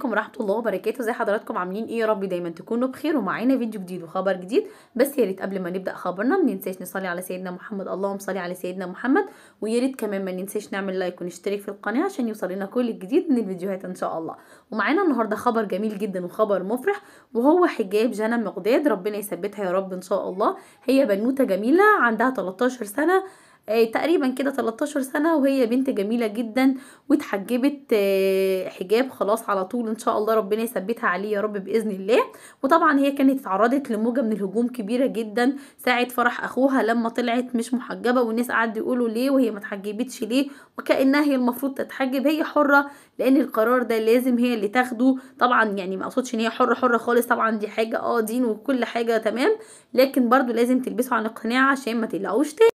عليكم ورحمه الله وبركاته زي حضراتكم عاملين ايه يا رب دايما تكونوا بخير ومعانا فيديو جديد وخبر جديد بس يا ريت قبل ما نبدا خبرنا ما ننساش نصلي على سيدنا محمد اللهم صل على سيدنا محمد ويا ريت كمان ما ننساش نعمل لايك ونشترك في القناه عشان يوصل لنا كل الجديد من الفيديوهات ان شاء الله ومعانا النهارده خبر جميل جدا وخبر مفرح وهو حجاب جنى مقداد ربنا يثبتها يا رب ان شاء الله هي بنوته جميله عندها 13 سنه آه، تقريبا كده 13 سنة وهي بنت جميلة جدا واتحجبت آه، حجاب خلاص على طول ان شاء الله ربنا يثبتها عليه يا رب بإذن الله وطبعا هي كانت اتعرضت لموجة من الهجوم كبيرة جدا ساعة فرح اخوها لما طلعت مش محجبة والناس قعدوا يقولوا ليه وهي ما اتحجبتش ليه وكأنها هي المفروض تتحجب هي حرة لان القرار ده لازم هي اللي تاخده طبعا يعني ما اقصدش ان هي حرة حرة خالص طبعا دي حاجة اه دين وكل حاجة تمام لكن برضو لازم تلبسه عن القناعة عشان ما تلاقوش تاني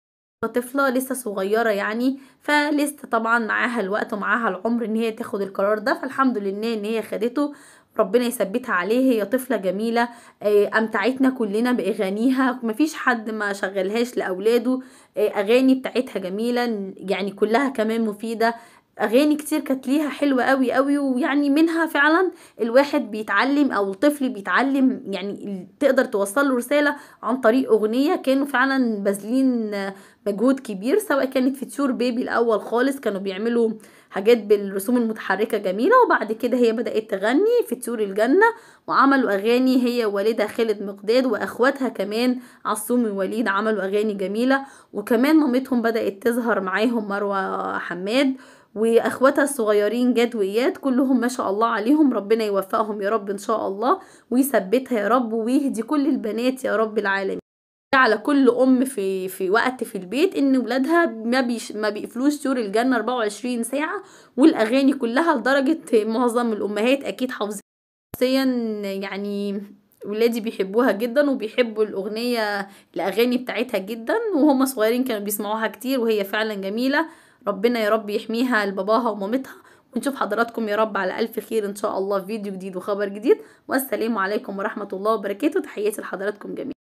كطفلة لسه صغيرة يعني فلسه طبعا معاها الوقت ومعاها العمر ان هي تاخد القرار ده فالحمد لله ان هي خدته ربنا يثبتها عليه هي طفلة جميلة آه، أمتعتنا كلنا بأغانيها مفيش حد ما شغلهاش لأولاده آه، أغاني بتاعتها جميلة يعني كلها كمان مفيدة اغاني كتير كانت ليها حلوه قوي قوي ويعني منها فعلا الواحد بيتعلم او الطفل بيتعلم يعني تقدر توصل له رساله عن طريق اغنيه كانوا فعلا باذلين مجهود كبير سواء كانت في تشور بيبي الاول خالص كانوا بيعملوا حاجات بالرسوم المتحركه جميله وبعد كده هي بدات تغني في تشور الجنه وعملوا اغاني هي والدها خالد مقداد واخواتها كمان عصومي ووليد عملوا اغاني جميله وكمان مامتهم بدات تظهر معاهم مروه حماد واخواتها الصغيرين وياد كلهم ما شاء الله عليهم ربنا يوفقهم يا رب ان شاء الله ويثبتها يا رب ويهدي كل البنات يا رب العالمين على كل ام في في وقت في البيت ان ولادها ما بيش ما بيقفلوش سور الجنه 24 ساعه والاغاني كلها لدرجه معظم الامهات اكيد حافظين يعني ولادي بيحبوها جدا وبيحبوا الاغنيه الاغاني بتاعتها جدا وهم صغيرين كانوا بيسمعوها كتير وهي فعلا جميله ربنا يا رب يحميها لباباها ومامتها ونشوف حضراتكم يا رب على ألف خير إن شاء الله في فيديو جديد وخبر جديد والسلام عليكم ورحمة الله وبركاته تحياتي لحضراتكم جميعا